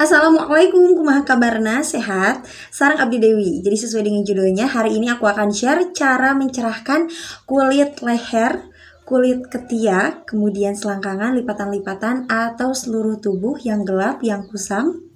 Assalamualaikum, kumaha kabarna, sehat? Sarang Abdi Dewi. Jadi sesuai dengan judulnya, hari ini aku akan share cara mencerahkan kulit leher kulit ketiak, kemudian selangkangan, lipatan-lipatan, atau seluruh tubuh yang gelap, yang kusam,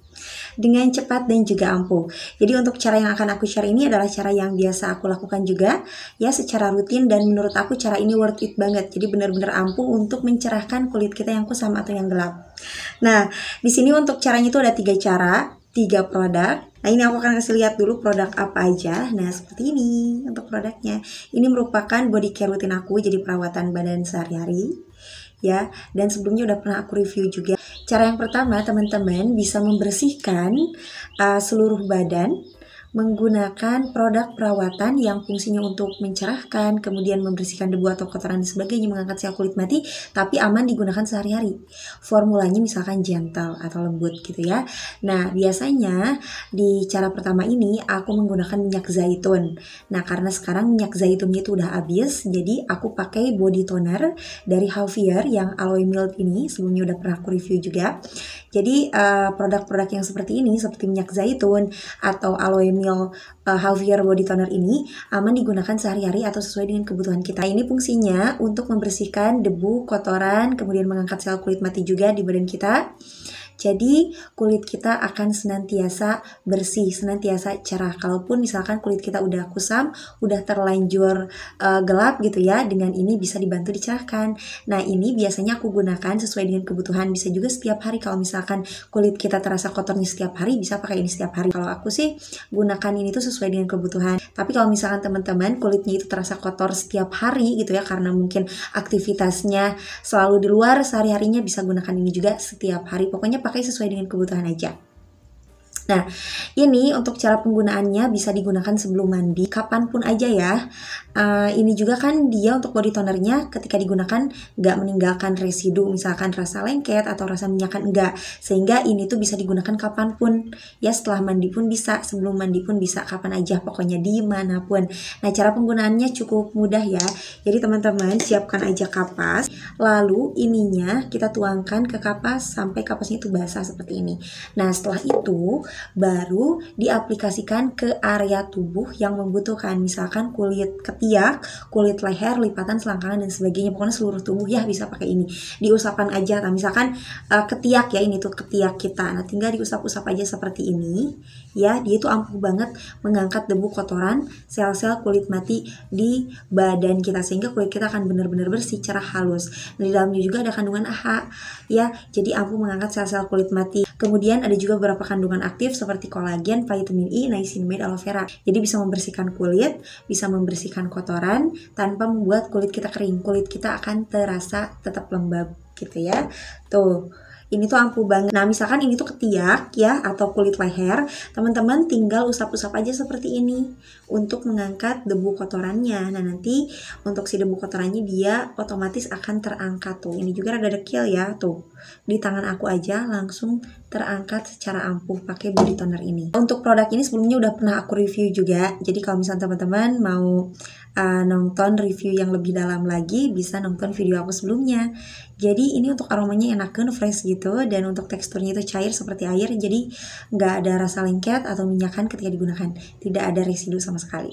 dengan cepat dan juga ampuh. Jadi untuk cara yang akan aku share ini adalah cara yang biasa aku lakukan juga ya secara rutin dan menurut aku cara ini worth it banget. Jadi benar-benar ampuh untuk mencerahkan kulit kita yang kusam atau yang gelap. Nah, di sini untuk caranya itu ada tiga cara, tiga produk. Nah ini aku akan kasih lihat dulu produk apa aja. Nah seperti ini untuk produknya. Ini merupakan body care rutin aku jadi perawatan badan sehari-hari. Ya, dan sebelumnya udah pernah aku review juga. Cara yang pertama, teman-teman bisa membersihkan uh, seluruh badan menggunakan produk perawatan yang fungsinya untuk mencerahkan, kemudian membersihkan debu atau kotoran dan sebagainya, mengangkat sel kulit mati, tapi aman digunakan sehari-hari. Formulanya misalkan gentle atau lembut gitu ya. Nah, biasanya di cara pertama ini aku menggunakan minyak zaitun. Nah, karena sekarang minyak zaitunnya itu udah habis, jadi aku pakai body toner dari Halfier yang aloe milk ini, sebelumnya udah pernah aku review juga. Jadi, eh, produk-produk uh, yang seperti ini, seperti minyak zaitun atau aloe milk mil uh, Javier Body Toner ini aman digunakan sehari-hari atau sesuai dengan kebutuhan kita. Nah, ini fungsinya untuk membersihkan debu, kotoran, kemudian mengangkat sel kulit mati juga di badan kita jadi kulit kita akan senantiasa bersih, senantiasa cerah. Kalaupun misalkan kulit kita udah kusam, udah terlanjur uh, gelap gitu ya, dengan ini bisa dibantu dicerahkan. Nah ini biasanya aku gunakan sesuai dengan kebutuhan. Bisa juga setiap hari kalau misalkan kulit kita terasa kotornya setiap hari, bisa pakai ini setiap hari. Kalau aku sih gunakan ini tuh sesuai dengan kebutuhan. Tapi kalau misalkan teman-teman kulitnya itu terasa kotor setiap hari gitu ya, karena mungkin aktivitasnya selalu di luar sehari-harinya bisa gunakan ini juga setiap hari. Pokoknya pakai sesuai dengan kebutuhan aja. Nah, ini untuk cara penggunaannya bisa digunakan sebelum mandi, kapanpun aja ya. Uh, ini juga kan dia untuk body tonernya ketika digunakan nggak meninggalkan residu, misalkan rasa lengket atau rasa minyakan enggak. Sehingga ini tuh bisa digunakan kapanpun. Ya setelah mandi pun bisa, sebelum mandi pun bisa, kapan aja, pokoknya dimanapun. Nah, cara penggunaannya cukup mudah ya. Jadi teman-teman siapkan aja kapas, lalu ininya kita tuangkan ke kapas sampai kapasnya itu basah seperti ini. Nah, setelah itu baru diaplikasikan ke area tubuh yang membutuhkan misalkan kulit ketiak, kulit leher, lipatan selangkangan dan sebagainya pokoknya seluruh tubuh ya bisa pakai ini diusapkan aja nah misalkan uh, ketiak ya ini tuh ketiak kita nah tinggal diusap-usap aja seperti ini ya dia itu ampuh banget mengangkat debu kotoran sel-sel kulit mati di badan kita sehingga kulit kita akan benar-benar bersih cerah, halus nah, di dalamnya juga ada kandungan AHA ya jadi ampuh mengangkat sel-sel kulit mati kemudian ada juga beberapa kandungan aktif aktif seperti kolagen, vitamin E, niacinamide, aloe vera. Jadi bisa membersihkan kulit, bisa membersihkan kotoran tanpa membuat kulit kita kering. Kulit kita akan terasa tetap lembab gitu ya. Tuh ini tuh ampuh banget. Nah, misalkan ini tuh ketiak ya atau kulit leher, teman-teman tinggal usap-usap aja seperti ini untuk mengangkat debu kotorannya. Nah, nanti untuk si debu kotorannya dia otomatis akan terangkat tuh. Ini juga ada dekil ya tuh. Di tangan aku aja langsung terangkat secara ampuh pakai body toner ini. Untuk produk ini sebelumnya udah pernah aku review juga. Jadi kalau misalnya teman-teman mau uh, nonton review yang lebih dalam lagi bisa nonton video aku sebelumnya jadi ini untuk aromanya enakan fresh gitu dan untuk teksturnya itu cair seperti air jadi nggak ada rasa lengket atau minyakan ketika digunakan. Tidak ada residu sama sekali.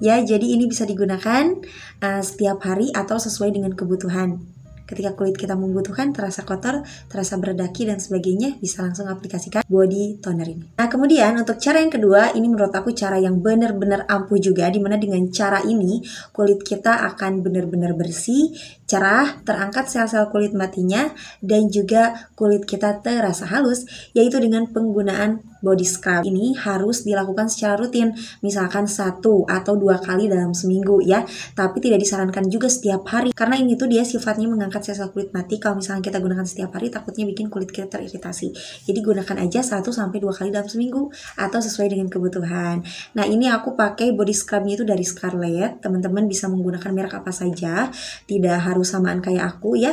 Ya, jadi ini bisa digunakan uh, setiap hari atau sesuai dengan kebutuhan. Ketika kulit kita membutuhkan terasa kotor, terasa berdaki dan sebagainya, bisa langsung aplikasikan body toner ini. Nah, kemudian untuk cara yang kedua, ini menurut aku cara yang benar-benar ampuh juga dimana dengan cara ini kulit kita akan benar-benar bersih, cerah, terangkat sel-sel kulit matinya, dan juga kulit kita terasa halus, yaitu dengan penggunaan body scrub. Ini harus dilakukan secara rutin, misalkan satu atau dua kali dalam seminggu ya, tapi tidak disarankan juga setiap hari, karena ini tuh dia sifatnya mengangkat sel-sel kulit mati, kalau misalkan kita gunakan setiap hari takutnya bikin kulit kita teriritasi. Jadi gunakan aja satu sampai dua kali dalam seminggu, atau sesuai dengan kebutuhan. Nah ini aku pakai body scrubnya itu dari Scarlett, teman-teman bisa menggunakan merek apa saja, tidak harus terlalu samaan kayak aku ya.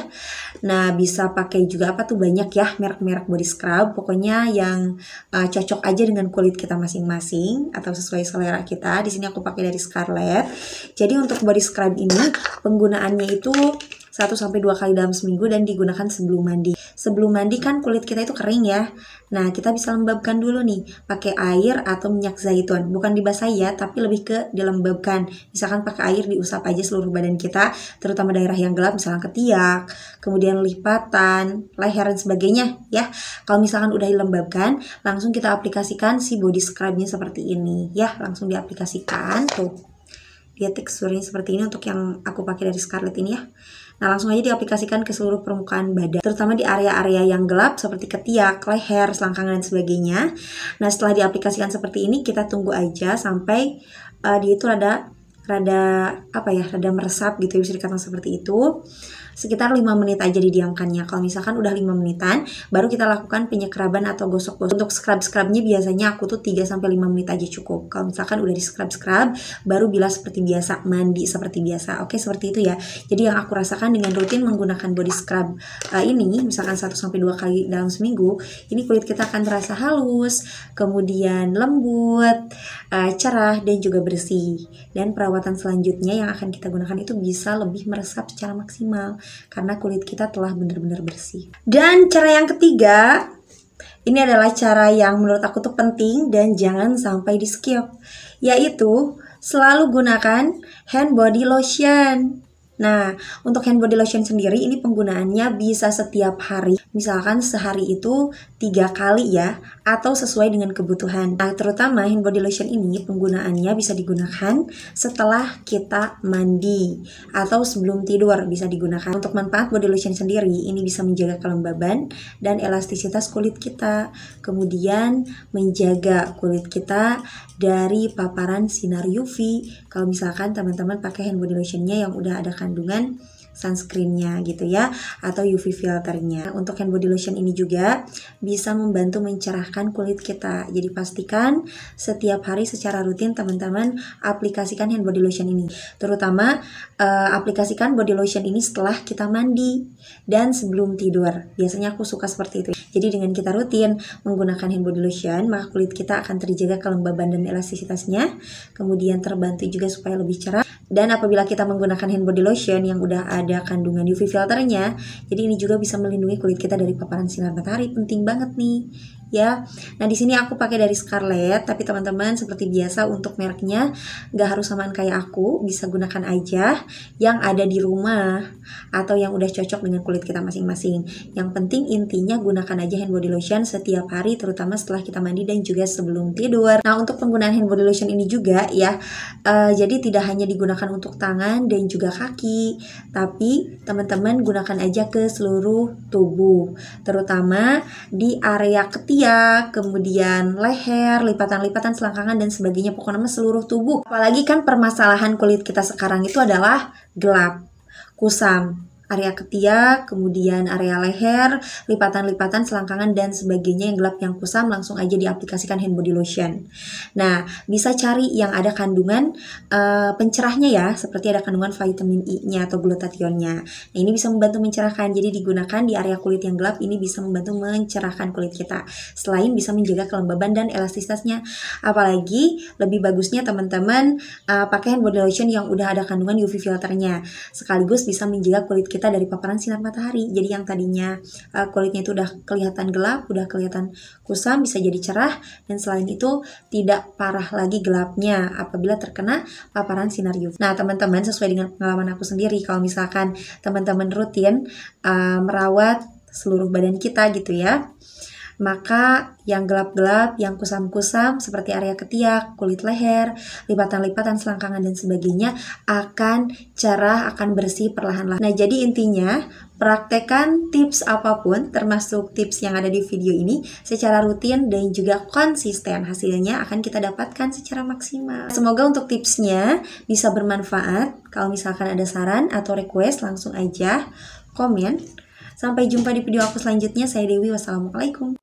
Nah, bisa pakai juga apa tuh banyak ya merek-merek body scrub. Pokoknya yang uh, cocok aja dengan kulit kita masing-masing atau sesuai selera kita. Di sini aku pakai dari Scarlett. Jadi untuk body scrub ini penggunaannya itu 1 sampai 2 kali dalam seminggu dan digunakan sebelum mandi. Sebelum mandi kan kulit kita itu kering ya. Nah, kita bisa lembabkan dulu nih pakai air atau minyak zaitun. Bukan dibasahi ya, tapi lebih ke dilembabkan. Misalkan pakai air diusap aja seluruh badan kita, terutama daerah yang gelap misalkan ketiak, kemudian lipatan, leher dan sebagainya ya. Kalau misalkan udah dilembabkan, langsung kita aplikasikan si body scrubnya seperti ini ya, langsung diaplikasikan tuh dia teksturnya seperti ini untuk yang aku pakai dari Scarlett ini ya. Nah langsung aja diaplikasikan ke seluruh permukaan badan, terutama di area-area yang gelap seperti ketiak, leher, selangkangan dan sebagainya. Nah setelah diaplikasikan seperti ini kita tunggu aja sampai uh, dia itu ada rada apa ya rada meresap gitu ya, bisa dikatakan seperti itu sekitar 5 menit aja didiamkannya kalau misalkan udah 5 menitan baru kita lakukan penyekraban atau gosok-gosok untuk scrub-scrubnya biasanya aku tuh 3 5 menit aja cukup kalau misalkan udah di scrub-scrub baru bila seperti biasa mandi seperti biasa oke seperti itu ya jadi yang aku rasakan dengan rutin menggunakan body scrub uh, ini misalkan 1 2 kali dalam seminggu ini kulit kita akan terasa halus kemudian lembut uh, cerah dan juga bersih dan perawatan perawatan selanjutnya yang akan kita gunakan itu bisa lebih meresap secara maksimal karena kulit kita telah benar-benar bersih. Dan cara yang ketiga, ini adalah cara yang menurut aku tuh penting dan jangan sampai di skip, yaitu selalu gunakan hand body lotion. Nah, untuk hand body lotion sendiri ini penggunaannya bisa setiap hari. Misalkan sehari itu tiga kali ya atau sesuai dengan kebutuhan. Nah, terutama hand body lotion ini penggunaannya bisa digunakan setelah kita mandi atau sebelum tidur bisa digunakan. Untuk manfaat body lotion sendiri ini bisa menjaga kelembaban dan elastisitas kulit kita, kemudian menjaga kulit kita dari paparan sinar UV. Kalau misalkan teman-teman pakai hand body lotionnya yang udah ada kandungan sunscreennya gitu ya atau UV filternya. Untuk hand body lotion ini juga bisa membantu mencerahkan kulit kita. Jadi pastikan setiap hari secara rutin teman-teman aplikasikan hand body lotion ini. Terutama uh, aplikasikan body lotion ini setelah kita mandi dan sebelum tidur. Biasanya aku suka seperti itu. Jadi dengan kita rutin menggunakan hand body lotion, maka kulit kita akan terjaga kelembaban dan elastisitasnya, kemudian terbantu juga supaya lebih cerah dan apabila kita menggunakan hand body lotion yang udah ada kandungan UV filternya, jadi ini juga bisa melindungi kulit kita dari paparan sinar matahari. Penting banget nih ya. Nah, di sini aku pakai dari Scarlett, tapi teman-teman seperti biasa untuk mereknya nggak harus samaan kayak aku, bisa gunakan aja yang ada di rumah atau yang udah cocok dengan kulit kita masing-masing. Yang penting intinya gunakan aja hand body lotion setiap hari terutama setelah kita mandi dan juga sebelum tidur. Nah, untuk penggunaan hand body lotion ini juga ya uh, jadi tidak hanya digunakan untuk tangan dan juga kaki, tapi teman-teman gunakan aja ke seluruh tubuh, terutama di area ketiak ketiak, kemudian leher, lipatan-lipatan selangkangan dan sebagainya pokoknya seluruh tubuh. Apalagi kan permasalahan kulit kita sekarang itu adalah gelap, kusam area ketiak, kemudian area leher, lipatan-lipatan, selangkangan, dan sebagainya yang gelap yang kusam langsung aja diaplikasikan hand body lotion. Nah, bisa cari yang ada kandungan uh, pencerahnya ya, seperti ada kandungan vitamin E-nya atau glutathione-nya. Nah, ini bisa membantu mencerahkan, jadi digunakan di area kulit yang gelap ini bisa membantu mencerahkan kulit kita. Selain bisa menjaga kelembaban dan elastisitasnya, apalagi lebih bagusnya teman-teman uh, pakai hand body lotion yang udah ada kandungan UV filternya, sekaligus bisa menjaga kulit kita kita dari paparan sinar matahari. Jadi yang tadinya uh, kulitnya itu udah kelihatan gelap, udah kelihatan kusam bisa jadi cerah dan selain itu tidak parah lagi gelapnya apabila terkena paparan sinar UV. Nah, teman-teman sesuai dengan pengalaman aku sendiri kalau misalkan teman-teman rutin uh, merawat seluruh badan kita gitu ya maka yang gelap-gelap, yang kusam-kusam seperti area ketiak, kulit leher, lipatan-lipatan selangkangan dan sebagainya akan cerah, akan bersih perlahan-lahan. Nah, jadi intinya Praktekan tips apapun, termasuk tips yang ada di video ini, secara rutin dan juga konsisten. Hasilnya akan kita dapatkan secara maksimal. Semoga untuk tipsnya bisa bermanfaat. Kalau misalkan ada saran atau request, langsung aja komen. Sampai jumpa di video aku selanjutnya. Saya Dewi, wassalamualaikum.